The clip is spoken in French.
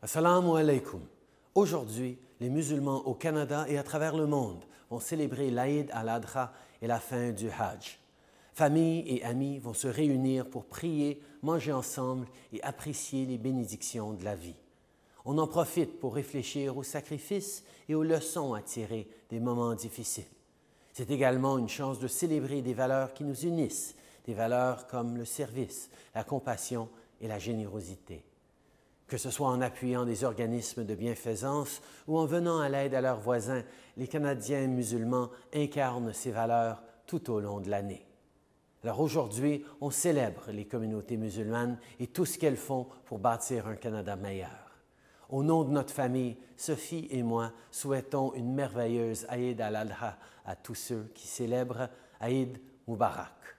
Assalamu alaikum. Aujourd'hui, les musulmans au Canada et à travers le monde vont célébrer l'Aïd al-Adha et la fin du Hajj. Familles et amis vont se réunir pour prier, manger ensemble et apprécier les bénédictions de la vie. On en profite pour réfléchir aux sacrifices et aux leçons à tirer des moments difficiles. C'est également une chance de célébrer des valeurs qui nous unissent, des valeurs comme le service, la compassion et la générosité que ce soit en appuyant des organismes de bienfaisance ou en venant à l'aide à leurs voisins, les Canadiens musulmans incarnent ces valeurs tout au long de l'année. Alors aujourd'hui, on célèbre les communautés musulmanes et tout ce qu'elles font pour bâtir un Canada meilleur. Au nom de notre famille, Sophie et moi souhaitons une merveilleuse Aïd al-Adha à tous ceux qui célèbrent Aïd Mubarak.